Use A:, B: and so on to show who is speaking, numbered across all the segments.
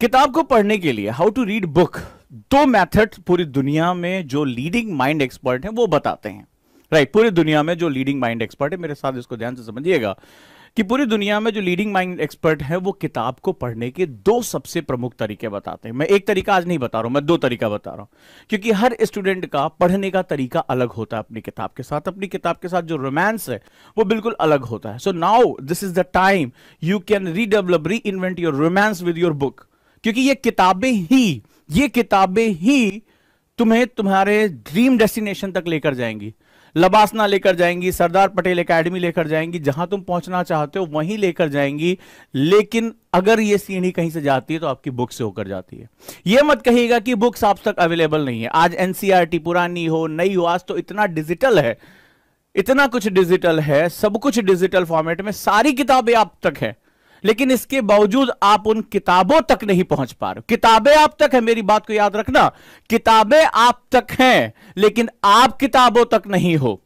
A: किताब को पढ़ने के लिए हाउ टू रीड बुक दो मेथड पूरी दुनिया में जो लीडिंग माइंड एक्सपर्ट हैं वो बताते हैं राइट right, पूरी दुनिया में जो लीडिंग माइंड एक्सपर्ट है मेरे साथ इसको ध्यान से समझिएगा कि पूरी दुनिया में जो लीडिंग माइंड एक्सपर्ट है वो किताब को पढ़ने के दो सबसे प्रमुख तरीके बताते हैं मैं एक तरीका आज नहीं बता रहा हूं मैं दो तरीका बता रहा हूं क्योंकि हर स्टूडेंट का पढ़ने का तरीका अलग होता है अपनी किताब के साथ अपनी किताब के साथ जो रोमांस है वो बिल्कुल अलग होता है so now this is the time you can redevelop reinvent your romance with your book क्योंकि ये किताबें ही ये किताबें ही तुम्हें तुम्हारे ड्रीम डेस्टिनेशन तक लेकर जाएंगी लबासना लेकर जाएंगी सरदार पटेल एकेडमी लेकर जाएंगी जहां तुम पहुंचना चाहते हो वहीं लेकर जाएंगी लेकिन अगर ये सीढ़ी कहीं से जाती है तो आपकी बुक से होकर जाती है ये मत कहिएगा कि बुक्स आप तक अवेलेबल नहीं है आज एनसीईआरटी e पुरानी हो नई हो आज तो इतना डिजिटल है इतना कुछ डिजिटल है सब कुछ डिजिटल फॉर्मेट में सारी किताबें आप तक है लेकिन इसके बावजूद आप उन किताबों तक नहीं पहुंच पा रहे किताबें आप तक है मेरी बात को याद रखना किताबें आप तक हैं लेकिन आप किताबों तक नहीं हो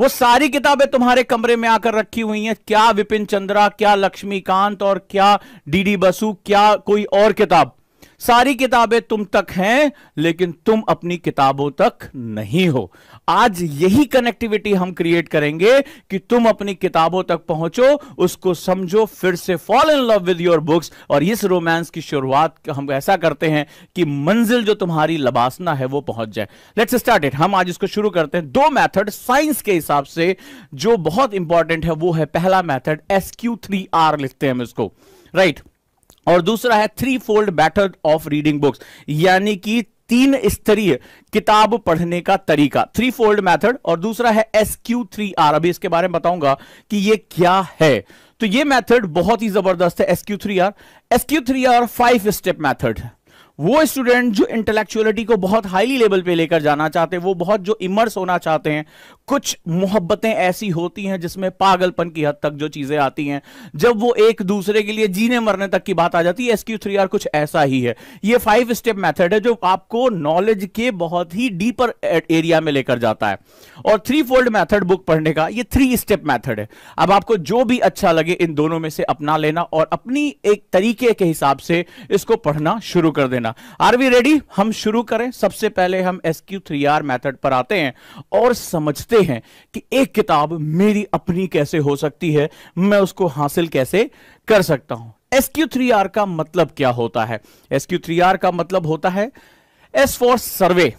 A: वो सारी किताबें तुम्हारे कमरे में आकर रखी हुई हैं क्या विपिन चंद्रा क्या लक्ष्मीकांत और क्या डीडी बसु क्या कोई और किताब सारी किताबें तुम तक हैं लेकिन तुम अपनी किताबों तक नहीं हो आज यही कनेक्टिविटी हम क्रिएट करेंगे कि तुम अपनी किताबों तक पहुंचो उसको समझो फिर से fall in love with your books और इस रोमांस की शुरुआत हम ऐसा करते हैं कि मंजिल जो तुम्हारी लबासना है वो पहुंच जाए लेट्स स्टार्ट इट हम आज इसको शुरू करते हैं दो मैथड साइंस के हिसाब से जो बहुत इंपॉर्टेंट है वो है पहला method S Q three R लिखते हैं हम इसको राइट right. और दूसरा है three fold better of reading books यानी कि तीन स्तरीय किताब पढ़ने का तरीका थ्री फोल्ड मैथड और दूसरा है एस क्यू थ्री आर अभी इसके बारे में बताऊंगा कि ये क्या है तो ये मैथड बहुत ही जबरदस्त है S Q three R S Q three R five step method है वो स्टूडेंट जो इंटेलेक्चुअलिटी को बहुत हाईली लेवल पे लेकर जाना चाहते हैं वो बहुत जो इमर्स होना चाहते हैं कुछ मोहब्बतें ऐसी होती हैं जिसमें पागलपन की हद तक जो चीजें आती हैं जब वो एक दूसरे के लिए जीने मरने तक की बात आ जाती है एसक्यू थ्री आर कुछ ऐसा ही है ये फाइव स्टेप मैथड है जो आपको नॉलेज के बहुत ही डीपर एरिया में लेकर जाता है और थ्री फोल्ड मैथड बुक पढ़ने का ये थ्री स्टेप मैथड है अब आपको जो भी अच्छा लगे इन दोनों में से अपना लेना और अपनी एक तरीके के हिसाब से इसको पढ़ना शुरू कर देना गया आर वी रेडी हम शुरू करें सबसे पहले हम S Q three R method पर आते हैं और समझते हैं कि एक किताब मेरी अपनी कैसे हो सकती है मैं उसको हासिल कैसे कर सकता हूं एस क्यू थ्री आर का मतलब क्या होता है एस क्यू थ्री आर का मतलब होता है S for survey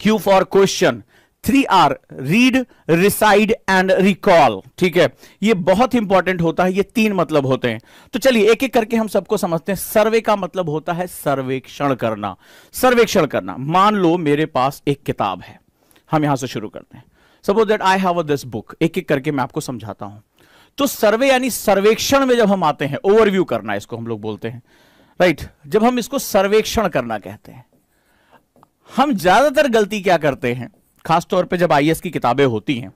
A: Q for question three R read recite and recall ठीक है ये बहुत इंपॉर्टेंट होता है ये तीन मतलब होते हैं तो चलिए एक एक करके हम सबको समझते हैं सर्वे का मतलब होता है सर्वेक्षण करना सर्वेक्षण करना मान लो मेरे पास एक किताब है हम यहां से शुरू करते हैं suppose that I have this book एक एक करके मैं आपको समझाता हूं तो सर्वे यानी सर्वेक्षण में जब हम आते हैं ओवरव्यू करना इसको हम लोग बोलते हैं राइट right? जब हम इसको सर्वेक्षण करना कहते हैं हम ज्यादातर गलती क्या करते हैं खासतौर पे जब आईएएस की किताबें होती हैं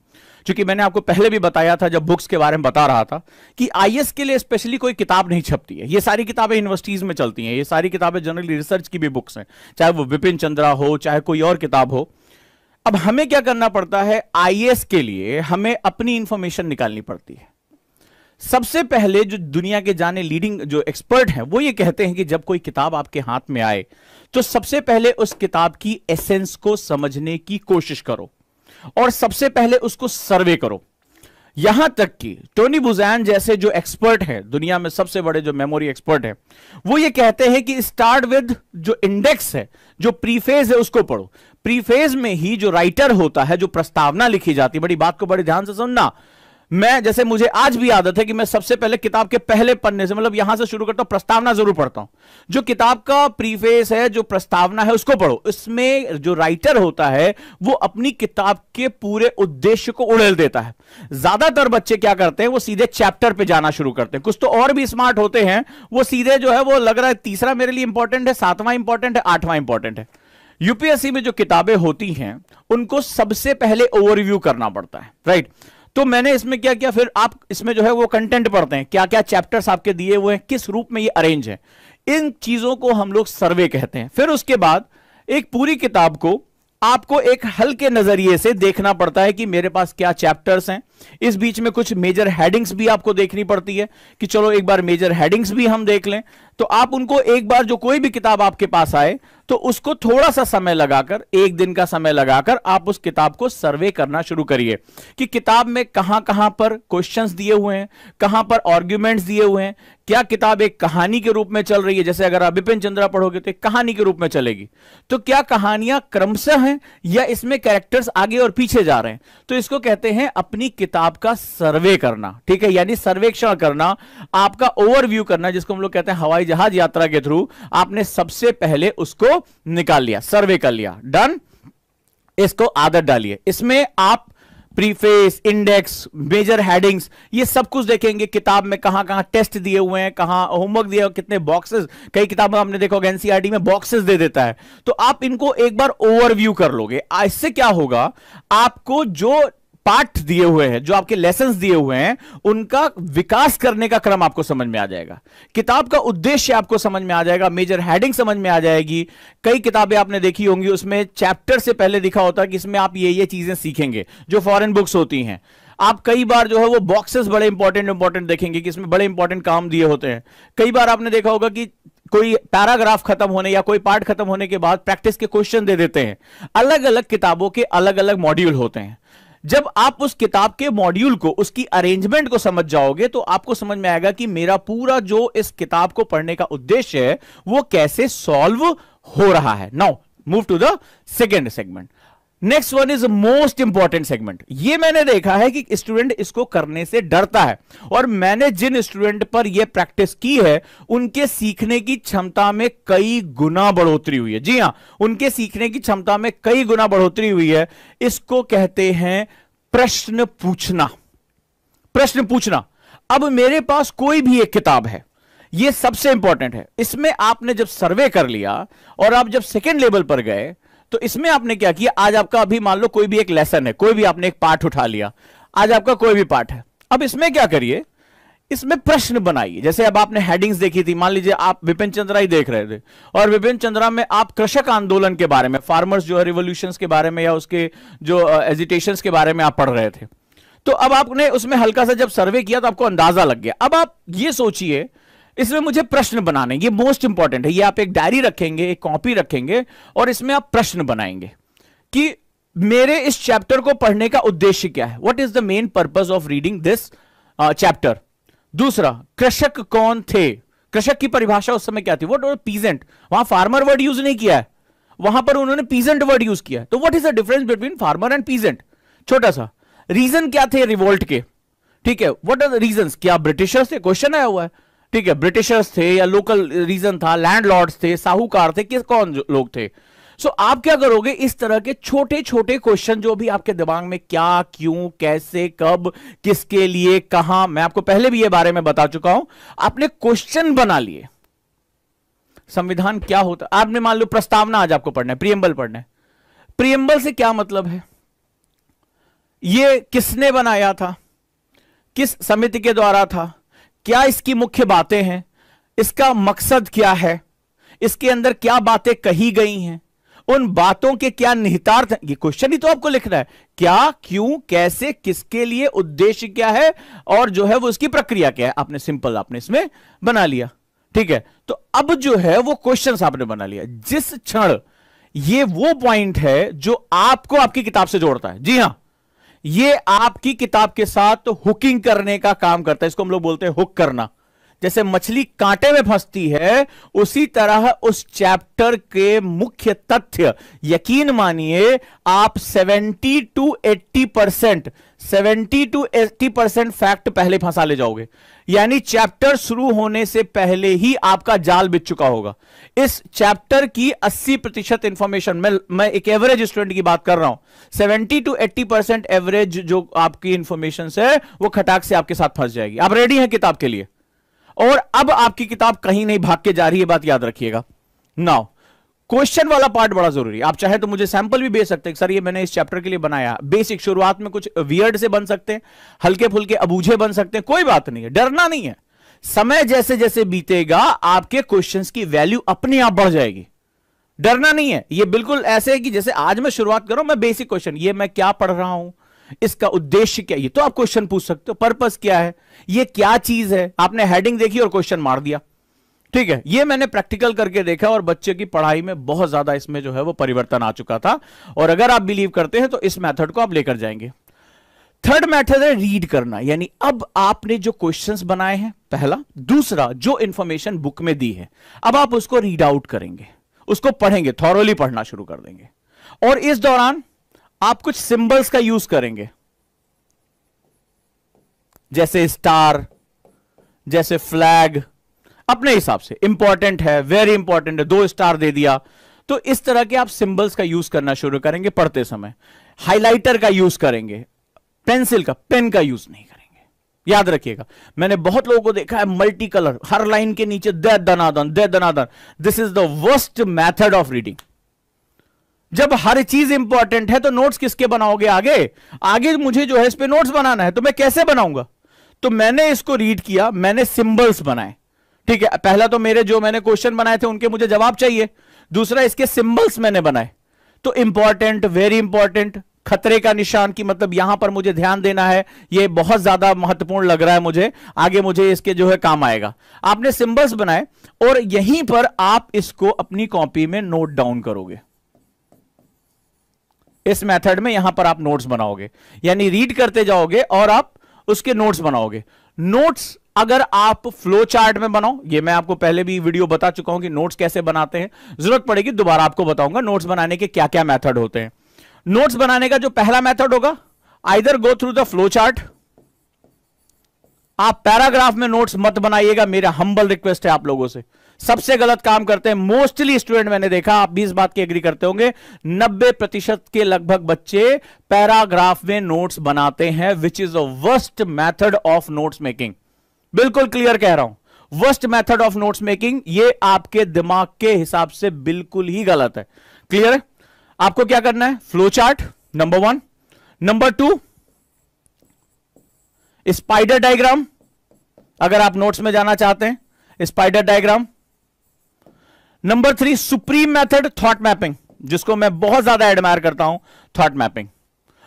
A: क्योंकि मैंने आपको पहले भी बताया था जब बुक्स के बारे में बता रहा था कि आईएएस के लिए स्पेशली कोई किताब नहीं छपती है ये सारी किताबें यूनिवर्सिटीज में चलती हैं ये सारी किताबें जनरली रिसर्च की भी बुक्स हैं चाहे वो विपिन चंद्रा हो चाहे कोई और किताब हो अब हमें क्या करना पड़ता है आईएएस के लिए हमें अपनी इंफॉर्मेशन निकालनी पड़ती है सबसे पहले जो दुनिया के जाने लीडिंग जो एक्सपर्ट हैं वो ये कहते हैं कि जब कोई किताब आपके हाथ में आए तो सबसे पहले उस किताब की एसेंस को समझने की कोशिश करो और सबसे पहले उसको सर्वे करो यहां तक कि टोनी बुजैन जैसे जो एक्सपर्ट हैं दुनिया में सबसे बड़े जो मेमोरी एक्सपर्ट हैं वो ये कहते हैं कि स्टार्ट विद जो इंडेक्स है जो प्रीफेज है उसको पढ़ो प्रीफेज में ही जो राइटर होता है जो प्रस्तावना लिखी जाती है बड़ी बात को बड़े ध्यान से सुनना मैं जैसे मुझे आज भी आदत है कि मैं सबसे पहले किताब के पहले पन्ने से मतलब यहां से शुरू करता हूं प्रस्तावना जरूर पढ़ता हूं जो किताब का प्रीफेस है जो प्रस्तावना है उसको पढ़ो इसमें जो राइटर होता है वो अपनी किताब के पूरे उद्देश्य को उड़ेल देता है ज्यादातर बच्चे क्या करते हैं वो सीधे चैप्टर पर जाना शुरू करते हैं कुछ तो और भी स्मार्ट होते हैं वो सीधे जो है वो लग रहा है तीसरा मेरे लिए इंपॉर्टेंट है सातवां इंपॉर्टेंट है आठवां इंपॉर्टेंट है यूपीएससी में जो किताबें होती हैं उनको सबसे पहले ओवरव्यू करना पड़ता है राइट right? तो मैंने इसमें क्या किया फिर आप इसमें जो है वो कंटेंट पढ़ते हैं क्या क्या चैप्टर्स आपके दिए हुए हैं किस रूप में ये अरेंज है इन चीजों को हम लोग सर्वे कहते हैं फिर उसके बाद एक पूरी किताब को आपको एक हल्के नजरिए से देखना पड़ता है कि मेरे पास क्या चैप्टर्स हैं इस बीच में कुछ मेजर हेडिंग्स भी आपको देखनी पड़ती है कि चलो एक बार मेजर हेडिंग्स भी हम देख लें तो आप उनको एक बार जो कोई भी किताब आपके पास आए तो उसको थोड़ा सा समय लगाकर एक दिन का समय लगाकर आप उस किताब को सर्वे करना शुरू करिए कि किताब में कहां कहां पर क्वेश्चंस दिए हुए हैं कहां पर आर्ग्यूमेंट्स दिए हुए हैं क्या किताब एक कहानी के रूप में चल रही है जैसे अगर आप बिपिन चंद्रा पढ़ोगे तो एक कहानी के रूप में चलेगी तो क्या कहानियां क्रमशः हैं या इसमें कैरेक्टर्स आगे और पीछे जा रहे हैं तो इसको कहते हैं अपनी किताब का सर्वे करना ठीक है यानी सर्वेक्षण करना आपका ओवरव्यू करना जिसको हम लोग कहते हैं हवाई जहाज यात्रा के थ्रू आपने सबसे पहले उसको निकाल लिया सर्वे कर लिया डन इसको आदत डालिए इसमें आप प्रीफेस इंडेक्स मेजर हेडिंग्स ये सब कुछ देखेंगे किताब में कहां कहां टेस्ट दिए हुए हैं कहां होमवर्क दिए हुए कितने बॉक्सेस कई किताब में आपने देखोगे एनसीईआरटी e में बॉक्सेस दे देता है तो आप इनको एक बार ओवरव्यू कर लोगे इससे क्या होगा आपको जो पाठ दिए हुए हैं जो आपके लेसन दिए हुए हैं उनका विकास करने का क्रम आपको समझ में आ जाएगा किताब का उद्देश्य आपको समझ में आ जाएगा मेजर हेडिंग समझ में आ जाएगी कई किताबें आपने देखी होंगी उसमें चैप्टर से पहले दिखा होता है कि इसमें आप ये ये चीजें सीखेंगे जो फॉरन बुक्स होती हैं आप कई बार जो है वो बॉक्सेस बड़े इंपॉर्टेंट इंपॉर्टेंट देखेंगे कि इसमें बड़े इंपॉर्टेंट काम दिए होते हैं कई बार आपने देखा होगा कि कोई पैराग्राफ खत्म होने या कोई पार्ट खत्म होने के बाद प्रैक्टिस के क्वेश्चन दे देते हैं अलग अलग किताबों के अलग अलग मॉड्यूल होते हैं जब आप उस किताब के मॉड्यूल को उसकी अरेंजमेंट को समझ जाओगे तो आपको समझ में आएगा कि मेरा पूरा जो इस किताब को पढ़ने का उद्देश्य है वो कैसे सॉल्व हो रहा है now move to the second segment next one is most important segment ये मैंने देखा है कि स्टूडेंट इसको करने से डरता है और मैंने जिन स्टूडेंट पर यह प्रैक्टिस की है उनके सीखने की क्षमता में कई गुना बढ़ोतरी हुई है जी हां उनके सीखने की क्षमता में कई गुना बढ़ोतरी हुई है इसको कहते हैं प्रश्न पूछना प्रश्न पूछना अब मेरे पास कोई भी एक किताब है ये सबसे इंपॉर्टेंट है इसमें आपने जब सर्वे कर लिया और आप जब सेकेंड लेवल पर गए तो इसमें आपने क्या किया आज आपका अभी मान लो कोई भी एक लेसन है कोई भी आपने एक पाठ उठा लिया आज आपका कोई भी पाठ है अब इसमें क्या करिए इसमें प्रश्न बनाइए जैसे अब आपने हेडिंग्स देखी थी मान लीजिए आप विपिन चंद्रा ही देख रहे थे और विपिन चंद्रा में आप कृषक आंदोलन के बारे में फार्मर्स जो है रिवोल्यूशन के बारे में या उसके जो एजिटेशन के बारे में आप पढ़ रहे थे तो अब आपने उसमें हल्का सा जब सर्वे किया तो आपको अंदाजा लग गया अब आप ये सोचिए इसमें मुझे प्रश्न बनाने ये मोस्ट इंपॉर्टेंट है ये आप एक डायरी रखेंगे एक कॉपी रखेंगे और इसमें आप प्रश्न बनाएंगे कि मेरे इस चैप्टर को पढ़ने का उद्देश्य क्या है what is the main purpose of reading this chapter दूसरा कृषक कौन थे कृषक की परिभाषा उस समय क्या थी वट पीजेंट वहां फार्मर वर्ड यूज नहीं किया है वहां पर उन्होंने पीजेंट वर्ड यूज किया तो what is the difference between farmer and peasant छोटा सा रीजन क्या थे रिवोल्ट के ठीक है वट आर द रीजन क्या ब्रिटिशर्स से क्वेश्चन आया हुआ है ठीक है ब्रिटिशर्स थे या लोकल रीजन था लैंडलॉर्ड्स थे साहूकार थे किस कौन लोग थे सो so, आप क्या करोगे इस तरह के छोटे छोटे क्वेश्चन जो भी आपके दिमाग में क्या क्यों कैसे कब किसके लिए कहा मैं आपको पहले भी ये बारे में बता चुका हूं आपने क्वेश्चन बना लिए संविधान क्या होता आपने मान लो प्रस्तावना आज आपको पढ़ना है प्रियम्बल पढ़ना है प्रियम्बल से क्या मतलब है ये किसने बनाया था किस समिति के द्वारा था क्या इसकी मुख्य बातें हैं इसका मकसद क्या है इसके अंदर क्या बातें कही गई हैं उन बातों के क्या निहितार्थ ये क्वेश्चन ही तो आपको लिखना है क्या क्यों कैसे किसके लिए उद्देश्य क्या है और जो है वो इसकी प्रक्रिया क्या है आपने सिंपल आपने इसमें बना लिया ठीक है तो अब जो है वो क्वेश्चन आपने बना लिया जिस क्षण ये वो पॉइंट है जो आपको आपकी किताब से जोड़ता है जी हां ये आपकी किताब के साथ हुकिंग करने का काम करता है इसको हम लोग बोलते हैं हुक करना जैसे मछली कांटे में फंसती है उसी तरह उस चैप्टर के मुख्य तथ्य यकीन मानिए आप 70 to 80 percent seventy to eighty percent fact पहले फंसा ले जाओगे यानी चैप्टर शुरू होने से पहले ही आपका जाल बिछ चुका होगा इस चैप्टर की 80 प्रतिशत इंफॉर्मेशन मैं मैं एक एवरेज स्टूडेंट की बात कर रहा हूं 70 टू 80 परसेंट एवरेज जो आपकी इंफॉर्मेशन है वो खटाक से आपके साथ फंस जाएगी आप रेडी हैं किताब के लिए और अब आपकी किताब कहीं नहीं भाग के जा रही है बात याद रखिएगा नाउ क्वेश्चन वाला पार्ट बड़ा जरूरी आप चाहे तो मुझे सैंपल भी भेज सकते हैं सर ये मैंने इस चैप्टर के लिए बनाया बेसिक शुरुआत में कुछ वियर्ड से बन सकते हैं हल्के फुल्के अबूझे बन सकते हैं कोई बात नहीं है डरना नहीं है समय जैसे जैसे बीतेगा आपके क्वेश्चंस की वैल्यू अपने आप बढ़ जाएगी डरना नहीं है ये बिल्कुल ऐसे है कि जैसे आज मैं शुरुआत करूं मैं बेसिक क्वेश्चन ये मैं क्या पढ़ रहा हूं इसका उद्देश्य क्या ये तो आप क्वेश्चन पूछ सकते हो पर्पस क्या है ये क्या चीज है आपने हेडिंग देखी और क्वेश्चन मार दिया ठीक है ये मैंने प्रैक्टिकल करके देखा और बच्चे की पढ़ाई में बहुत ज्यादा इसमें जो है वो परिवर्तन आ चुका था और अगर आप बिलीव करते हैं तो इस मेथड को आप लेकर जाएंगे थर्ड मेथड है रीड करना यानी अब आपने जो क्वेश्चंस बनाए हैं पहला दूसरा जो इंफॉर्मेशन बुक में दी है अब आप उसको रीड आउट करेंगे उसको पढ़ेंगे थॉरली पढ़ना शुरू कर देंगे और इस दौरान आप कुछ सिंबल्स का यूज करेंगे जैसे स्टार जैसे फ्लैग अपने हिसाब से इंपॉर्टेंट है वेरी इंपॉर्टेंट है दो स्टार दे दिया तो इस तरह के आप सिंबल्स का यूज करना शुरू करेंगे पढ़ते समय हाइलाइटर का यूज करेंगे पेंसिल का पेन का यूज नहीं करेंगे याद रखिएगा मैंने बहुत लोगों को देखा है मल्टी कलर हर लाइन के नीचे दे दनादन दे दनादन this is the worst method of reading जब हर चीज इंपॉर्टेंट है तो नोट्स किसके बनाओगे आगे आगे मुझे जो है इस पर नोट्स बनाना है तो मैं कैसे बनाऊंगा तो मैंने इसको रीड किया मैंने सिंबल्स बनाए ठीक है पहला तो मेरे जो मैंने क्वेश्चन बनाए थे उनके मुझे जवाब चाहिए दूसरा इसके सिंबल्स मैंने बनाए तो इंपॉर्टेंट वेरी इंपॉर्टेंट खतरे का निशान की मतलब यहां पर मुझे ध्यान देना है यह बहुत ज्यादा महत्वपूर्ण लग रहा है मुझे आगे मुझे इसके जो है काम आएगा आपने सिंबल्स बनाए और यहीं पर आप इसको अपनी कॉपी में नोट डाउन करोगे इस मेथड में यहां पर आप नोट्स बनाओगे यानी रीड करते जाओगे और आप उसके नोट्स बनाओगे नोट्स अगर आप फ्लो चार्ट में बनाओ ये मैं आपको पहले भी वीडियो बता चुका हूं कि नोट्स कैसे बनाते हैं जरूरत पड़ेगी दोबारा आपको बताऊंगा नोट्स बनाने के क्या क्या मैथड होते हैं नोट्स बनाने का जो पहला मेथड होगा either go through the flow chart आप पैराग्राफ में नोट्स मत बनाइएगा मेरा हम्बल रिक्वेस्ट है आप लोगों से सबसे गलत काम करते हैं मोस्टली स्टूडेंट मैंने देखा आप भी इस बात की एग्री करते होंगे 90 प्रतिशत के लगभग बच्चे पैराग्राफ में नोट्स बनाते हैं which is a worst method of notes making बिल्कुल क्लियर कह रहा हूं worst method of notes making ये आपके दिमाग के हिसाब से बिल्कुल ही गलत है क्लियर है आपको क्या करना है flow chart number one number two spider diagram अगर आप नोट्स में जाना चाहते हैं spider diagram number three supreme method thought mapping जिसको मैं बहुत ज्यादा एडमायर करता हूं thought mapping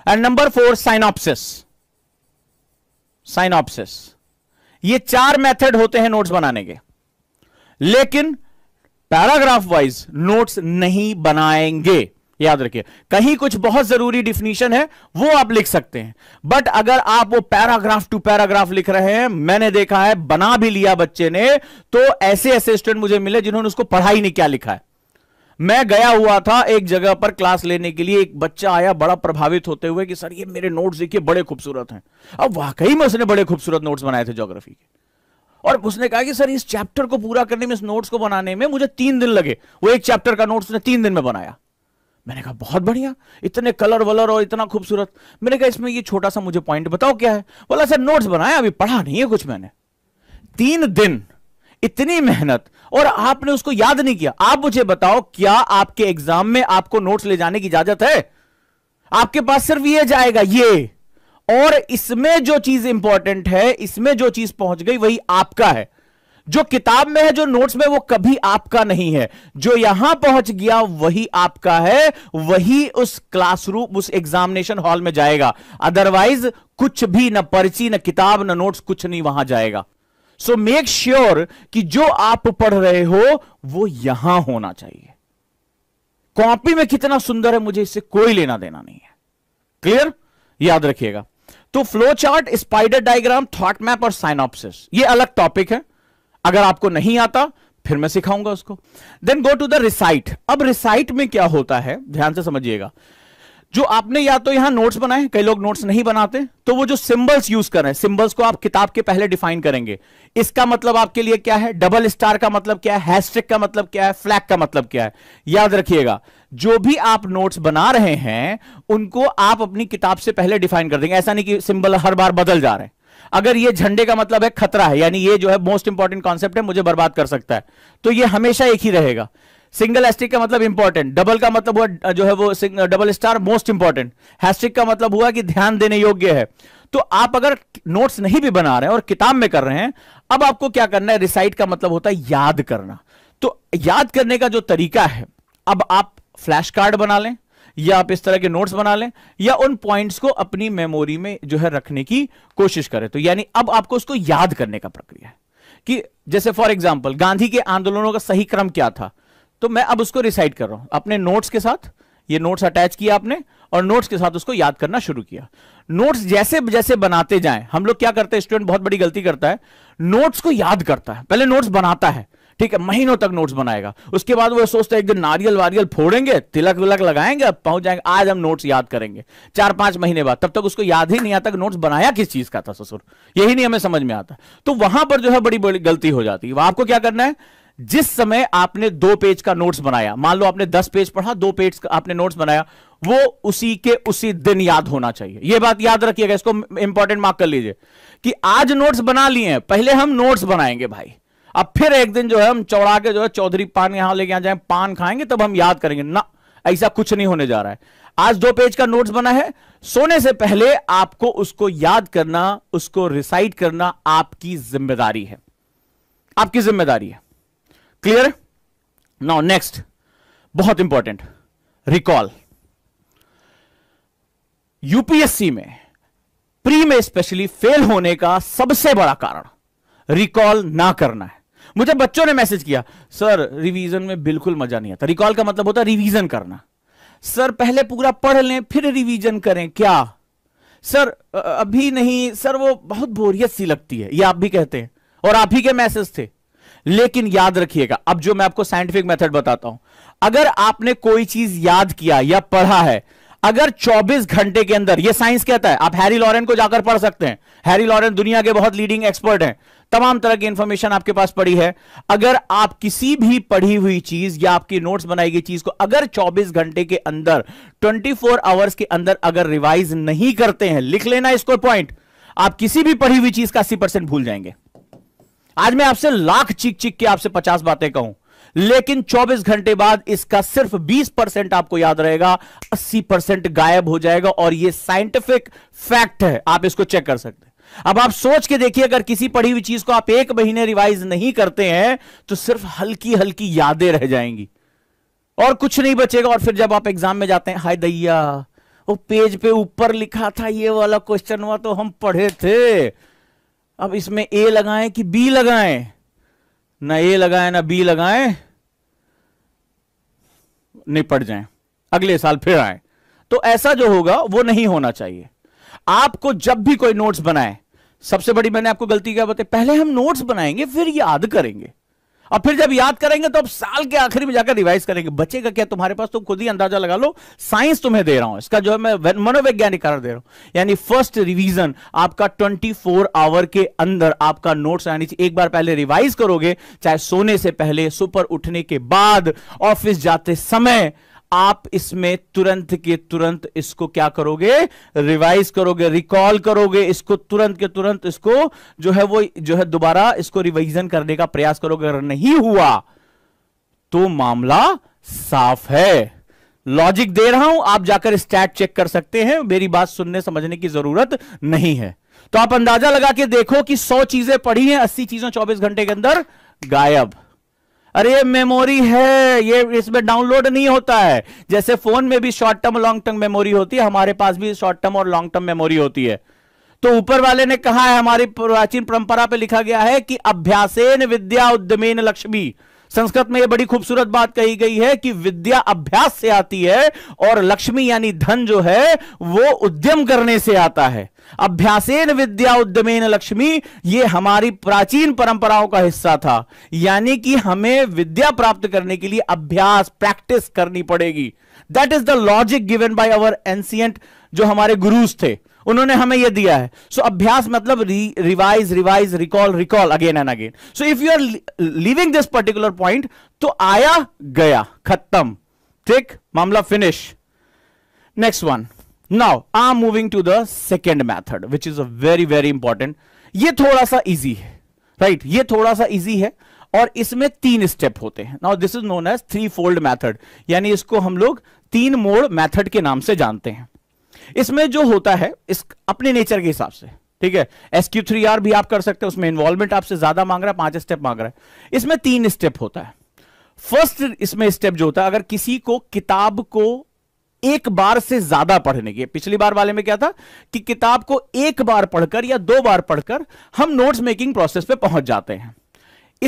A: and number four synopsis synopsis ये चार मेथड होते हैं नोट्स बनाने के लेकिन पैराग्राफ वाइज नोट्स नहीं बनाएंगे याद रखिए कहीं कुछ बहुत जरूरी डिफिनीशन है वो आप लिख सकते हैं बट अगर आप वो पैराग्राफ टू पैराग्राफ लिख रहे हैं मैंने देखा है बना भी लिया बच्चे ने तो ऐसे असिस्टेंट मुझे मिले जिन्होंने उसको पढ़ाई नहीं क्या लिखा है मैं गया हुआ था एक जगह पर क्लास लेने के लिए एक बच्चा आया बड़ा प्रभावित होते हुए कि सर ये मेरे नोट्स देखिए बड़े खूबसूरत हैं अब वाकई में उसने बड़े खूबसूरत नोट्स बनाए थे ज्योग्राफी के और उसने कहा कि सर इस चैप्टर को पूरा करने में इस नोट्स को बनाने में मुझे तीन दिन लगे वो एक चैप्टर का नोट्स उसने तीन दिन में बनाया मैंने कहा बहुत बढ़िया इतने कलर वलर और इतना खूबसूरत मैंने कहा इसमें ये छोटा सा मुझे पॉइंट बताओ क्या है बोला सर नोट्स बनाया अभी पढ़ा नहीं है कुछ मैंने तीन दिन इतनी मेहनत और आपने उसको याद नहीं किया आप मुझे बताओ क्या आपके एग्जाम में आपको नोट्स ले जाने की इजाजत है आपके पास सिर्फ ये जाएगा ये और इसमें जो चीज इंपॉर्टेंट है इसमें जो चीज पहुंच गई वही आपका है जो किताब में है जो नोट्स में वो कभी आपका नहीं है जो यहां पहुंच गया वही आपका है वही उस क्लासरूम उस एग्जामिनेशन हॉल में जाएगा अदरवाइज कुछ भी ना पर्ची ना किताब ना नोट्स कुछ नहीं वहां जाएगा सो मेक श्योर कि जो आप पढ़ रहे हो वो यहां होना चाहिए कॉपी में कितना सुंदर है मुझे इससे कोई लेना देना नहीं है क्लियर याद रखिएगा तो flow chart spider diagram thought map और साइनोप्सिस ये अलग टॉपिक है अगर आपको नहीं आता फिर मैं सिखाऊंगा उसको then go to the recite अब रिसाइट में क्या होता है ध्यान से समझिएगा जो आपने या तो यहां नोट्स बनाए कई लोग नोट्स नहीं बनाते तो वो जो सिंबल्स यूज कर रहे हैं सिंबल्स को आप किताब के पहले डिफाइन करेंगे इसका मतलब आपके लिए क्या है डबल स्टार का मतलब क्या है हैस्ट्रिक का मतलब क्या है फ्लैग का मतलब क्या है याद रखिएगा जो भी आप नोट्स बना रहे हैं उनको आप अपनी किताब से पहले डिफाइन कर देंगे ऐसा नहीं कि सिंबल हर बार बदल जा रहे हैं अगर ये झंडे का मतलब है खतरा है यानी ये जो है मोस्ट इंपॉर्टेंट कॉन्सेप्ट है मुझे बर्बाद कर सकता है तो ये हमेशा एक ही रहेगा सिंगल हैस्ट्रिक का मतलब इंपॉर्टेंट डबल का मतलब हुआ जो है वो double star most important asterisk का मतलब हुआ कि ध्यान देने योग्य है तो आप अगर नोट्स नहीं भी बना रहे हैं और किताब में कर रहे हैं अब आपको क्या करना है रिसाइट का मतलब होता है याद करना तो याद करने का जो तरीका है अब आप फ्लैश कार्ड बना लें या आप इस तरह के नोट्स बना लें या उन पॉइंट्स को अपनी मेमोरी में जो है रखने की कोशिश करें तो यानी अब आपको उसको याद करने का प्रक्रिया है कि जैसे फॉर एग्जाम्पल गांधी के आंदोलनों का सही क्रम क्या था तो मैं अब उसको रिसाइड कर रहा हूं अपने नोट्स के साथ ये नोट्स अटैच किया आपने और नोट्स के साथ उसको याद करना शुरू किया नोट्स जैसे जैसे बनाते जाएं हम लोग क्या करते हैं स्टूडेंट बहुत बड़ी गलती करता है नोट्स को याद करता है पहले नोट्स बनाता है ठीक है महीनों तक नोट्स बनाएगा उसके बाद वो सोचता है एक दिन नारियल वारियल फोड़ेंगे तिलक विलक लगाएंगे अब पहुंच जाएंगे आज हम नोट्स याद करेंगे चार पांच महीने बाद तब तक उसको याद ही नहीं आता नोट्स बनाया किस चीज का था ससुर यही नहीं हमें समझ में आता तो वहां पर जो है बड़ी बड़ी गलती हो जाती है आपको क्या करना है जिस समय आपने दो पेज का नोट्स बनाया मान लो आपने दस पेज पढ़ा दो पेज का आपने नोट्स बनाया वो उसी के उसी दिन याद होना चाहिए यह बात याद रखिएगा इसको इंपॉर्टेंट मार्क कर लीजिए कि आज नोट्स बना लिए हैं पहले हम नोट्स बनाएंगे भाई अब फिर एक दिन जो है हम चौड़ा के जो है चौधरी पान यहां लेके आ जाए पान खाएंगे तब हम याद करेंगे ना ऐसा कुछ नहीं होने जा रहा है आज दो पेज का नोट्स बना है सोने से पहले आपको उसको याद करना उसको रिसाइट करना आपकी जिम्मेदारी है आपकी जिम्मेदारी है क्लियर नाउ नेक्स्ट बहुत इंपॉर्टेंट रिकॉल यूपीएससी में प्री में स्पेशली फेल होने का सबसे बड़ा कारण रिकॉल ना करना है मुझे बच्चों ने मैसेज किया सर रिवीजन में बिल्कुल मजा नहीं आता रिकॉल का मतलब होता है रिवीजन करना सर पहले पूरा पढ़ लें फिर रिवीजन करें क्या सर अभी नहीं सर वो बहुत बोरियत सी लगती है ये आप भी कहते हैं और आप ही के मैसेज थे लेकिन याद रखिएगा अब जो मैं आपको साइंटिफिक मेथड बताता हूं अगर आपने कोई चीज याद किया या पढ़ा है अगर 24 घंटे के अंदर ये साइंस कहता है आप हैरी लॉरेन को जाकर पढ़ सकते हैं हैरी लॉरेन दुनिया के बहुत लीडिंग एक्सपर्ट हैं तमाम तरह की इंफॉर्मेशन आपके पास पड़ी है अगर आप किसी भी पढ़ी हुई चीज या आपकी नोट्स बनाई गई चीज को अगर 24 घंटे के अंदर 24 आवर्स के अंदर अगर रिवाइज नहीं करते हैं लिख लेना स्कोर पॉइंट आप किसी भी पढ़ी हुई चीज का अस्सी भूल जाएंगे आज मैं आपसे लाख चीख चीख के आपसे पचास बातें कहूं लेकिन 24 घंटे बाद इसका सिर्फ 20 परसेंट आपको याद रहेगा 80 परसेंट गायब हो जाएगा और यह साइंटिफिक फैक्ट है आप इसको चेक कर सकते हैं अब आप सोच के देखिए अगर किसी पढ़ी हुई चीज को आप एक महीने रिवाइज नहीं करते हैं तो सिर्फ हल्की हल्की यादें रह जाएंगी और कुछ नहीं बचेगा और फिर जब आप एग्जाम में जाते हैं हाय दैया वो पेज पे ऊपर लिखा था ये वाला क्वेश्चन हुआ तो हम पढ़े थे अब इसमें ए लगाएं कि बी लगाएं ना ए लगाएं ना बी लगाएं निपट जाएं अगले साल फिर आए तो ऐसा जो होगा वो नहीं होना चाहिए आपको जब भी कोई नोट्स बनाए सबसे बड़ी मैंने आपको गलती क्या बताई पहले हम नोट्स बनाएंगे फिर याद करेंगे और फिर जब याद करेंगे तो अब साल के आखिरी में जाकर रिवाइज करेंगे बचेगा क्या तुम्हारे पास तुम खुद ही अंदाजा लगा लो साइंस तुम्हें दे रहा हूं इसका जो है मैं मनोवैज्ञानिक कारण दे रहा हूं यानी फर्स्ट रिवीजन आपका 24 आवर के अंदर आपका नोट्स यानी चाहिए एक बार पहले रिवाइज करोगे चाहे सोने से पहले सुपर उठने के बाद ऑफिस जाते समय आप इसमें तुरंत के तुरंत इसको क्या करोगे रिवाइज करोगे रिकॉल करोगे इसको तुरंत के तुरंत इसको जो है वो जो है दोबारा इसको रिवाइजन करने का प्रयास करोगे अगर नहीं हुआ तो मामला साफ है लॉजिक दे रहा हूं आप जाकर स्टैट चेक कर सकते हैं मेरी बात सुनने समझने की जरूरत नहीं है तो आप अंदाजा लगा के देखो कि सौ चीजें पढ़ी हैं अस्सी चीजें चौबीस घंटे के अंदर गायब अरे ये मेमोरी है ये इसमें डाउनलोड नहीं होता है जैसे फोन में भी short term long term memory होती है हमारे पास भी शॉर्ट टर्म और लॉन्ग टर्म मेमोरी होती है तो ऊपर वाले ने कहा है हमारी प्राचीन परंपरा पे लिखा गया है कि अभ्यासेन विद्या उद्यमेन लक्ष्मी संस्कृत में यह बड़ी खूबसूरत बात कही गई है कि विद्या अभ्यास से आती है और लक्ष्मी यानी धन जो है वो उद्यम करने से आता है अभ्यासेन विद्या उद्यमेन लक्ष्मी ये हमारी प्राचीन परंपराओं का हिस्सा था यानी कि हमें विद्या प्राप्त करने के लिए अभ्यास प्रैक्टिस करनी पड़ेगी that is the logic given by our ancient जो हमारे गुरुज थे उन्होंने हमें यह दिया है सो so, अभ्यास मतलब revise revise recall recall again and again so if you are living this particular point तो आया गया खत्म ठीक मामला finish next one now I am moving to the second method which is a very very important ये थोड़ा सा easy है राइट right? ये थोड़ा सा इजी है और इसमें तीन स्टेप होते हैं now this is known as three fold method यानी इसको हम लोग तीन मोड मैथड के नाम से जानते हैं इसमें जो होता है इस अपने नेचर के हिसाब से ठीक है एसक्यू थ्री आर भी आप कर सकते हैं उसमें इन्वॉल्वमेंट आपसे ज्यादा मांग रहा है पांच स्टेप मांग रहा है इसमें तीन स्टेप होता है फर्स्ट इसमें स्टेप जो होता है अगर किसी को किताब को एक बार से ज्यादा पढ़ने की पिछली बार वाले में क्या था कि किताब को एक बार पढ़कर या दो बार पढ़कर हम नोट्स मेकिंग प्रोसेस पे पहुंच जाते हैं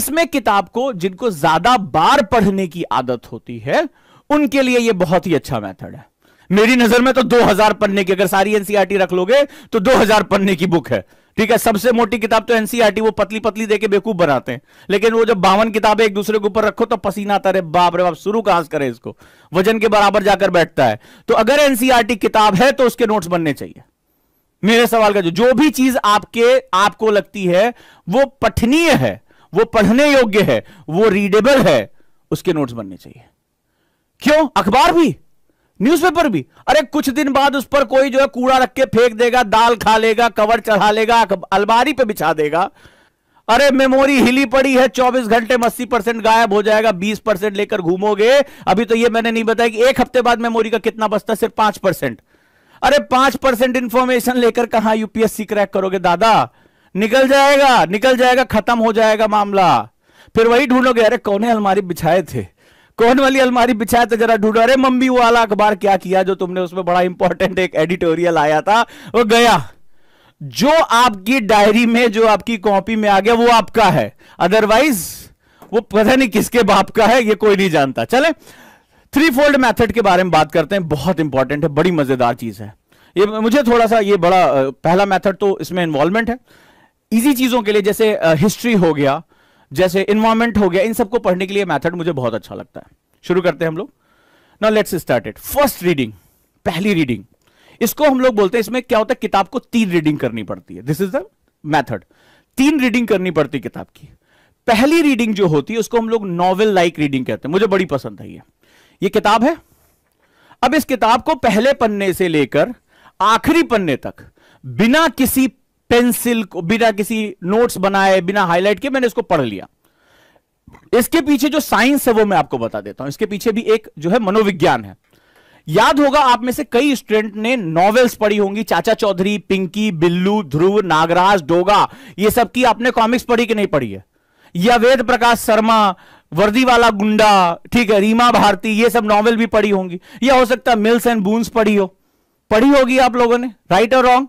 A: इसमें किताब को जिनको ज्यादा बार पढ़ने की आदत होती है उनके लिए यह बहुत ही अच्छा मेथड है मेरी नजर में तो 2000 पन्ने की अगर सारी एनसीईआरटी e रख लोगे तो 2000 पन्ने की बुक है ठीक है सबसे मोटी किताब तो एनसीईआरटी e वो पतली पतली देके बेकूफ बनाते हैं लेकिन वो जब बावन किताबें एक दूसरे के ऊपर रखो तो पसीना आता रहे बाप रे बाप शुरू कहां से करें इसको वजन के बराबर जाकर बैठता है तो अगर एनसीईआरटी e किताब है तो उसके नोट्स बनने चाहिए मेरे सवाल का जो जो भी चीज आपके आपको लगती है वो पठनीय है वो पढ़ने योग्य है वो रीडेबल है उसके नोट्स बनने चाहिए क्यों अखबार भी न्यूज़पेपर भी अरे कुछ दिन बाद उस पर कोई जो है कूड़ा रख के फेंक देगा दाल खा लेगा कवर चढ़ा लेगा अलमारी पे बिछा देगा अरे मेमोरी हिली पड़ी है 24 घंटे में अस्सी परसेंट गायब हो जाएगा 20 परसेंट लेकर घूमोगे अभी तो ये मैंने नहीं बताया कि एक हफ्ते बाद मेमोरी का कितना बचता सिर्फ पांच परसेंट अरे पांच परसेंट इंफॉर्मेशन लेकर कहा यूपीएससी क्रैक करोगे दादा निकल जाएगा निकल जाएगा खत्म हो जाएगा मामला फिर वही ढूंढोगे अरे कौन अलमारी बिछाए थे कौन वाली अलमारी बिछाया था जरा ढूंढो अरे मम्मी वो वाला अखबार क्या किया जो तुमने उसमें बड़ा इंपॉर्टेंट एक एडिटोरियल आया था वो गया जो आपकी डायरी में जो आपकी कॉपी में आ गया वो आपका है अदरवाइज वो पता नहीं किसके बाप का है ये कोई नहीं जानता चले थ्री फोल्ड मैथड के बारे में बात करते हैं बहुत इंपॉर्टेंट है बड़ी मजेदार चीज है ये मुझे थोड़ा सा ये बड़ा पहला मेथड तो इसमें इन्वॉल्वमेंट है इजी चीजों के लिए जैसे हिस्ट्री हो गया जैसे इन्वायरमेंट हो गया इन सबको पढ़ने के लिए मैथड मुझे बहुत अच्छा लगता है शुरू करते हैं हम लोग now let's start it first reading पहली रीडिंग इसको हम लोग बोलते हैं इसमें क्या होता है किताब को तीन रीडिंग करनी पड़ती है दिस इज द मैथड तीन रीडिंग करनी पड़ती है किताब की पहली रीडिंग जो होती है उसको हम लोग नॉवेल लाइक रीडिंग कहते हैं मुझे बड़ी पसंद है ये ये किताब है अब इस किताब को पहले पन्ने से लेकर आखिरी पन्ने तक बिना किसी पेंसिल को बिना किसी नोट्स बनाए बिना हाईलाइट के मैंने इसको पढ़ लिया इसके पीछे जो साइंस है वो मैं आपको बता देता हूं इसके पीछे भी एक जो है मनोविज्ञान है याद होगा आप में से कई स्टूडेंट ने नॉवेल्स पढ़ी होंगी चाचा चौधरी पिंकी बिल्लू ध्रुव नागराज डोगा ये सब की आपने कॉमिक्स पढ़ी कि नहीं पढ़ी है या वेद प्रकाश शर्मा वर्दी वाला गुंडा ठीक है रीमा भारती ये सब नॉवेल भी पढ़ी होंगी या हो सकता है मिल्स एंड बूंस पढ़ी हो पढ़ी होगी आप लोगों ने राइट और रॉन्ग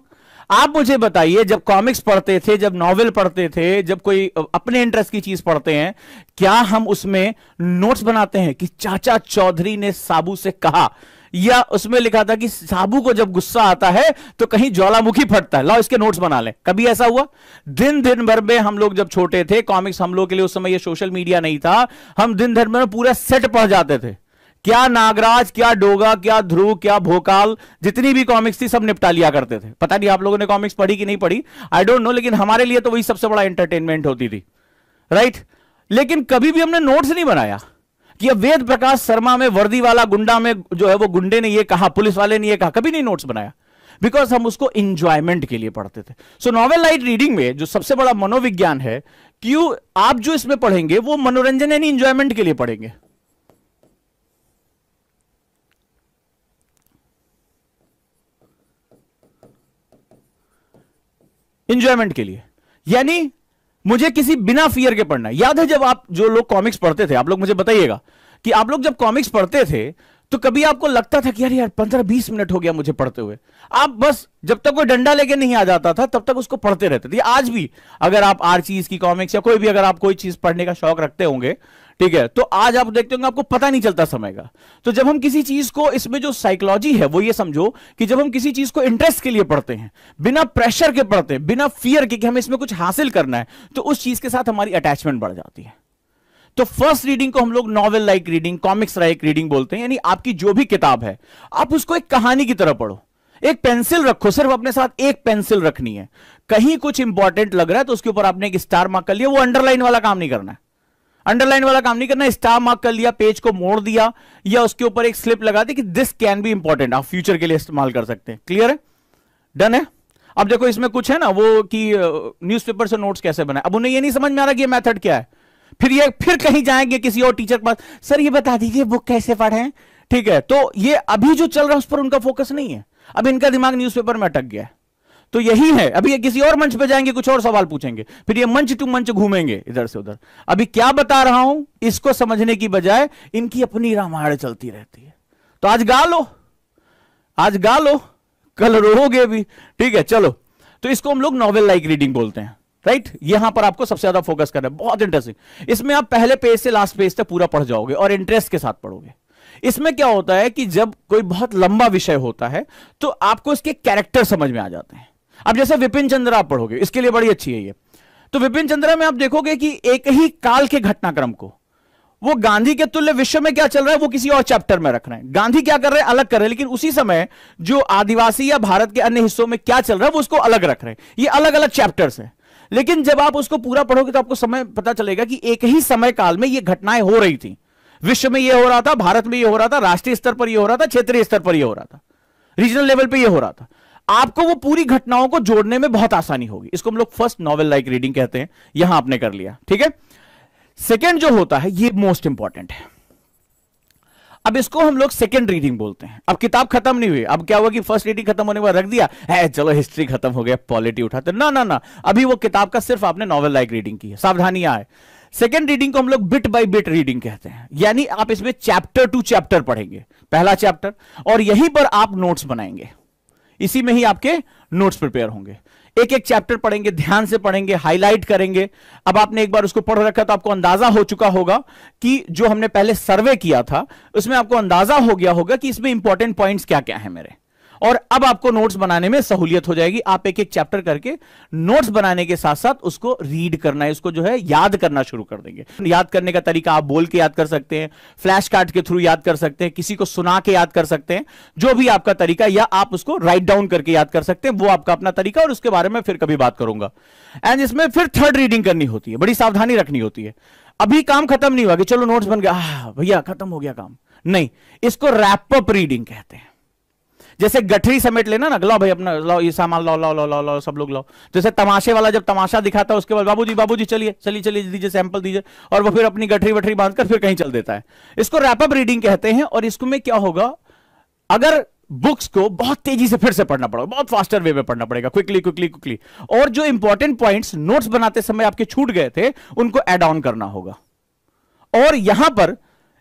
A: आप मुझे बताइए जब कॉमिक्स पढ़ते थे जब नॉवेल पढ़ते थे जब कोई अपने इंटरेस्ट की चीज पढ़ते हैं क्या हम उसमें नोट्स बनाते हैं कि चाचा चौधरी ने साबू से कहा या उसमें लिखा था कि साबू को जब गुस्सा आता है तो कहीं ज्वालामुखी फटता है लाओ इसके नोट्स बना लें कभी ऐसा हुआ दिन दिन भर में हम लोग जब छोटे थे कॉमिक्स हम लोग के लिए उस समय ये सोशल मीडिया नहीं था हम दिन भर में पूरा सेट पढ़ जाते थे क्या नागराज क्या डोगा क्या ध्रुव क्या भोकाल जितनी भी कॉमिक्स थी सब निपटा लिया करते थे पता नहीं आप लोगों ने कॉमिक्स पढ़ी कि नहीं पढ़ी आई डोंट नो लेकिन हमारे लिए तो वही सबसे बड़ा एंटरटेनमेंट होती थी राइट लेकिन कभी भी हमने नोट्स नहीं बनाया कि अब वेद प्रकाश शर्मा में वर्दी वाला गुंडा में जो है वो गुंडे ने ये कहा पुलिस वाले ने ये कहा कभी नहीं नोट्स बनाया बिकॉज हम उसको इंजॉयमेंट के लिए पढ़ते थे सो नॉवेल लाइट रीडिंग में जो सबसे बड़ा मनोविज्ञान है क्यों आप जो इसमें पढ़ेंगे वो मनोरंजन यानी इंजॉयमेंट के लिए पढ़ेंगे इंजॉयमेंट के लिए यानी मुझे किसी बिना फियर के पढ़ना है याद है जब आप जो लोग कॉमिक्स पढ़ते थे आप लोग मुझे बताइएगा कि आप लोग जब कॉमिक्स पढ़ते थे तो कभी आपको लगता था कि यार यार पंद्रह बीस मिनट हो गया मुझे पढ़ते हुए आप बस जब तक कोई डंडा लेके नहीं आ जाता था तब तक उसको पढ़ते रहते थे आज भी अगर आप आर चीज की कॉमिक्स या कोई भी अगर आप कोई चीज पढ़ने का शौक रखते होंगे ठीक है तो आज आप देखते होंगे आपको पता नहीं चलता समय का तो जब हम किसी चीज को इसमें जो साइकोलॉजी है वो ये समझो कि जब हम किसी चीज को इंटरेस्ट के लिए पढ़ते हैं बिना प्रेशर के पढ़ते हैं बिना फियर के कि हमें इसमें कुछ हासिल करना है तो उस चीज के साथ हमारी अटैचमेंट बढ़ जाती है तो फर्स्ट रीडिंग को हम लोग novel like reading comics like reading बोलते हैं यानी आपकी जो भी किताब है आप उसको एक कहानी की तरह पढ़ो एक पेंसिल रखो सिर्फ अपने साथ एक पेंसिल रखनी है कहीं कुछ इंपॉर्टेंट लग रहा है तो उसके ऊपर आपने एक स्टार मार्क कर लिया वो अंडरलाइन वाला काम नहीं करना है अंडरलाइन वाला काम नहीं करना स्टार मार्क कर लिया पेज को मोड़ दिया या उसके ऊपर एक स्लिप लगा दी कि दिस कैन बी इंपॉर्टेंट आप फ्यूचर के लिए इस्तेमाल कर सकते हैं क्लियर है डन है अब देखो इसमें कुछ है ना वो कि न्यूज़पेपर से नोट्स कैसे बनाए अब उन्हें ये नहीं समझ में आ रहा कि ये मेथड क्या है फिर ये फिर कहीं जाएंगे किसी और टीचर के पास सर ये बता दीजिए बुक कैसे पढ़े ठीक है तो ये अभी जो चल रहा है उस पर उनका फोकस नहीं है अब इनका दिमाग न्यूज़पेपर में अटक गया है तो यही है अभी ये किसी और मंच पे जाएंगे कुछ और सवाल पूछेंगे फिर ये मंच टू मंच घूमेंगे इधर से उधर अभी क्या बता रहा हूं इसको समझने की बजाय इनकी अपनी रामायण चलती रहती है तो आज गा लो आज गा लो कल रोहोगे भी ठीक है चलो तो इसको हम लोग नॉवेल लाइक रीडिंग बोलते हैं राइट यहां पर आपको सबसे ज्यादा फोकस करना है बहुत इंटरेस्टिंग इसमें आप पहले पेज से लास्ट पेज तक पूरा पढ़ जाओगे और इंटरेस्ट के साथ पढ़ोगे इसमें क्या होता है कि जब कोई बहुत लंबा विषय होता है तो आपको इसके कैरेक्टर समझ में आ जाते हैं अब जैसे विपिन चंद्र आप पढ़ोगे इसके लिए बड़ी अच्छी है ये तो विपिन चंद्र में आप देखोगे कि एक ही काल के घटनाक्रम को वो गांधी के तुल्य विश्व में क्या चल रहा है वो किसी और चैप्टर में रख रहे हैं गांधी क्या कर रहे हैं अलग कर रहे हैं लेकिन उसी समय जो आदिवासी या भारत के अन्य हिस्सों में क्या चल रहा है वो उसको अलग रख रहे हैं ये अलग अलग चैप्टर्स हैं लेकिन जब आप उसको पूरा पढ़ोगे तो आपको समय पता चलेगा कि एक ही समय काल में ये घटनाएं हो रही थी विश्व में यह हो रहा था भारत में यह हो रहा था राष्ट्रीय स्तर पर यह हो रहा था क्षेत्रीय स्तर पर यह हो रहा था रीजनल लेवल पर यह हो रहा था आपको वो पूरी घटनाओं को जोड़ने में बहुत आसानी होगी इसको हम लोग फर्स्ट नॉवेल लाइक रीडिंग कहते हैं यहां आपने कर लिया ठीक है सेकेंड जो होता है ये मोस्ट इंपॉर्टेंट है अब इसको हम लोग सेकेंड रीडिंग बोलते हैं अब किताब खत्म नहीं हुई अब क्या हुआ कि फर्स्ट रीडिंग खत्म होने के बाद रख दिया है चलो हिस्ट्री खत्म हो गया पॉलिटी उठाते ना ना ना अभी वो किताब का सिर्फ आपने नॉवल लाइक रीडिंग की है सावधानियां आए सेकेंड रीडिंग को हम लोग बिट बाई बिट रीडिंग कहते हैं यानी आप इसमें चैप्टर टू चैप्टर पढ़ेंगे पहला चैप्टर और यहीं पर आप नोट्स बनाएंगे इसी में ही आपके नोट्स प्रिपेयर होंगे एक एक चैप्टर पढ़ेंगे ध्यान से पढ़ेंगे हाईलाइट करेंगे अब आपने एक बार उसको पढ़ रखा तो आपको अंदाजा हो चुका होगा कि जो हमने पहले सर्वे किया था उसमें आपको अंदाजा हो गया होगा कि इसमें इंपॉर्टेंट पॉइंट्स क्या क्या है मेरे और अब आपको नोट्स बनाने में सहूलियत हो जाएगी आप एक एक चैप्टर करके नोट्स बनाने के साथ साथ उसको रीड करना है उसको जो है याद करना शुरू कर देंगे याद करने का तरीका आप बोल के याद कर सकते हैं फ्लैश कार्ड के थ्रू याद कर सकते हैं किसी को सुना के याद कर सकते हैं जो भी आपका तरीका या आप उसको राइट डाउन करके याद कर सकते हैं वो आपका अपना तरीका और उसके बारे में फिर कभी बात करूंगा एंड इसमें फिर थर्ड रीडिंग करनी होती है बड़ी सावधानी रखनी होती है अभी काम खत्म नहीं हुआ कि चलो नोट्स बन गया भैया खत्म हो गया काम नहीं इसको रैपअप रीडिंग कहते हैं जैसे गठरी समेट लेना ना लो भाई अपना लो ये सामान लो लो लो लो लो सब लोग लो जैसे तमाशे वाला जब तमाशा दिखाता है उसके बाद बाबूजी बाबूजी चलिए चलिए चलिए दीजिए सैंपल दीजिए और वो फिर अपनी गठरी वठरी बांधकर फिर कहीं चल देता है इसको रैपअप रीडिंग कहते हैं और इसको में क्या होगा अगर बुक्स को बहुत तेजी से फिर से पढ़ना पड़ेगा बहुत फास्टर वे में पढ़ना पड़ेगा क्विकली क्विकली क्विकली और जो इंपॉर्टेंट पॉइंट्स नोट्स बनाते समय आपके छूट गए थे उनको एड ऑन करना होगा और यहां पर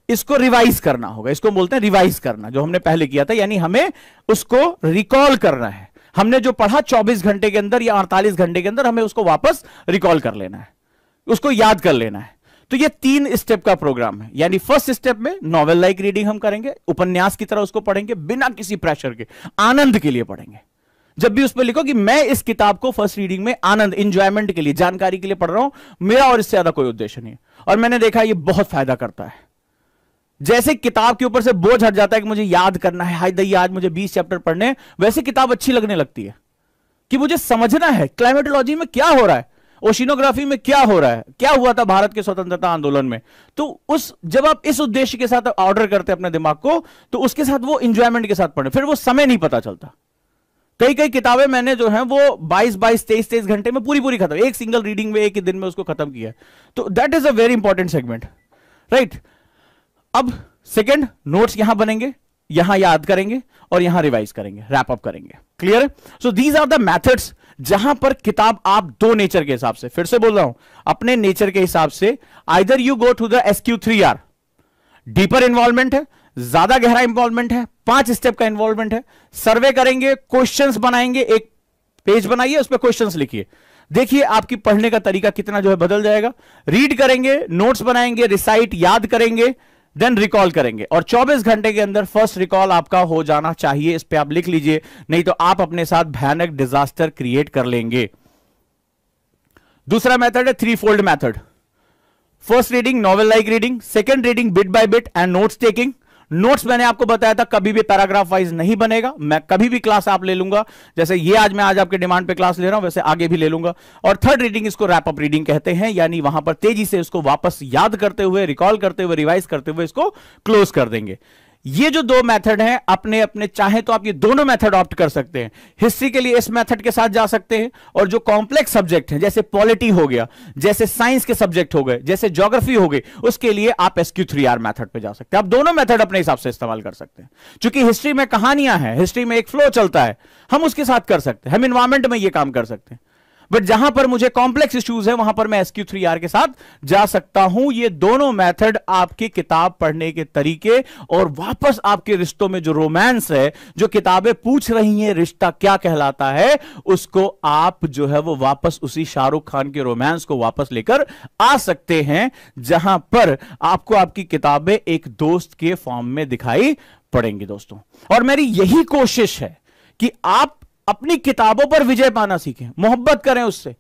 A: इसको रिवाइज करना होगा इसको बोलते हैं रिवाइज करना जो हमने पहले किया था यानी हमें उसको रिकॉल करना है हमने जो पढ़ा 24 घंटे के अंदर या 48 घंटे के अंदर हमें उसको वापस रिकॉल कर लेना है उसको याद कर लेना है तो ये तीन स्टेप का प्रोग्राम है यानी फर्स्ट स्टेप में नॉवेल लाइक रीडिंग हम करेंगे उपन्यास की तरह उसको पढ़ेंगे बिना किसी प्रेशर के आनंद के लिए पढ़ेंगे जब भी उस पर लिखो कि मैं इस किताब को फर्स्ट रीडिंग में आनंद इंजॉयमेंट के लिए जानकारी के लिए पढ़ रहा हूं मेरा और इससे ज्यादा कोई उद्देश्य नहीं और मैंने देखा यह बहुत फायदा करता है जैसे किताब के ऊपर से बोझ हट जाता है कि मुझे याद करना है हाई दई आज मुझे 20 चैप्टर पढ़ने वैसे किताब अच्छी लगने लगती है कि मुझे समझना है क्लाइमेटोलॉजी में क्या हो रहा है ओशिनोग्राफी में क्या हो रहा है क्या हुआ था भारत के स्वतंत्रता आंदोलन में तो उस जब आप इस उद्देश्य के साथ ऑर्डर करते हैं अपने दिमाग को तो उसके साथ वो इंजॉयमेंट के साथ पढ़े फिर वो समय नहीं पता चलता कई कई किताबें मैंने जो है वो 22 बाईस तेईस तेईस घंटे में पूरी पूरी खत्म एक सिंगल रीडिंग में एक ही दिन में उसको खत्म किया तो that is a very important segment right अब सेकंड नोट्स यहां बनेंगे यहां याद करेंगे और यहां रिवाइज करेंगे रैप अप करेंगे clear so these are the methods जहां पर किताब आप दो नेचर के हिसाब से फिर से बोल रहा हूं अपने नेचर के हिसाब से either you go to the S Q three R deeper involvement है ज्यादा गहरा इन्वॉल्वमेंट है पांच स्टेप का इन्वॉल्वमेंट है सर्वे करेंगे क्वेश्चन बनाएंगे एक पेज बनाइए उस पर क्वेश्चन लिखिए देखिए आपकी पढ़ने का तरीका कितना जो है बदल जाएगा रीड करेंगे नोट्स बनाएंगे रिसाइट याद करेंगे देन रिकॉल करेंगे और 24 घंटे के अंदर फर्स्ट रिकॉल आपका हो जाना चाहिए इस पर आप लिख लीजिए नहीं तो आप अपने साथ भयानक डिजास्टर क्रिएट कर लेंगे दूसरा मेथड है three fold method first reading novel like reading second reading bit by bit and notes taking notes मैंने आपको बताया था कभी भी पैराग्राफ वाइज नहीं बनेगा मैं कभी भी क्लास आप ले लूंगा जैसे ये आज मैं आज आपके डिमांड पे क्लास ले रहा हूं वैसे आगे भी ले लूंगा और थर्ड रीडिंग इसको रैप अप रीडिंग कहते हैं यानी वहां पर तेजी से इसको वापस याद करते हुए रिकॉल करते हुए रिवाइज करते हुए इसको क्लोज कर देंगे ये जो दो मेथड हैं अपने अपने चाहे तो आप ये दोनों मेथड ऑप्ट कर सकते हैं हिस्ट्री के लिए इस मेथड के साथ जा सकते हैं और जो कॉम्प्लेक्स सब्जेक्ट हैं जैसे पॉलिटी हो गया जैसे साइंस के सब्जेक्ट हो गए जैसे ज्योग्राफी हो गई उसके लिए आप S Q three R method पर जा सकते हैं आप दोनों मैथड अपने हिसाब से इस्तेमाल कर सकते हैं चूंकि हिस्ट्री में कहानियां हैं हिस्ट्री में एक फ्लो चलता है हम उसके साथ कर सकते हैं हम इन्वायरमेंट में ये काम कर सकते हैं बट जहां पर मुझे कॉम्प्लेक्स इश्यूज है वहां पर मैं एसक्यू थ्री आर के साथ जा सकता हूं ये दोनों मेथड आपकी किताब पढ़ने के तरीके और वापस आपके रिश्तों में जो रोमांस है जो किताबें पूछ रही हैं रिश्ता क्या कहलाता है उसको आप जो है वो वापस उसी शाहरुख खान के रोमांस को वापस लेकर आ सकते हैं जहां पर आपको आपकी किताबें एक दोस्त के फॉर्म में दिखाई पड़ेंगी दोस्तों और मेरी यही कोशिश है कि आप अपनी किताबों पर विजय पाना सीखें मोहब्बत करें उससे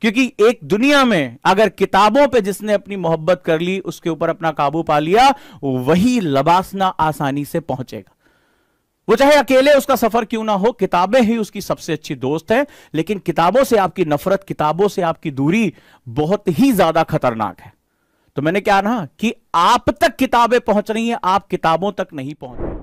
A: क्योंकि एक दुनिया में अगर किताबों पे जिसने अपनी मोहब्बत कर ली उसके ऊपर अपना काबू पा लिया वही लबासना आसानी से पहुंचेगा वो चाहे अकेले उसका सफर क्यों ना हो किताबें ही उसकी सबसे अच्छी दोस्त है लेकिन किताबों से आपकी नफरत किताबों से आपकी दूरी बहुत ही ज्यादा खतरनाक है तो मैंने क्या ना कि आप तक किताबें पहुंच रही हैं आप किताबों तक नहीं पहुंच रहे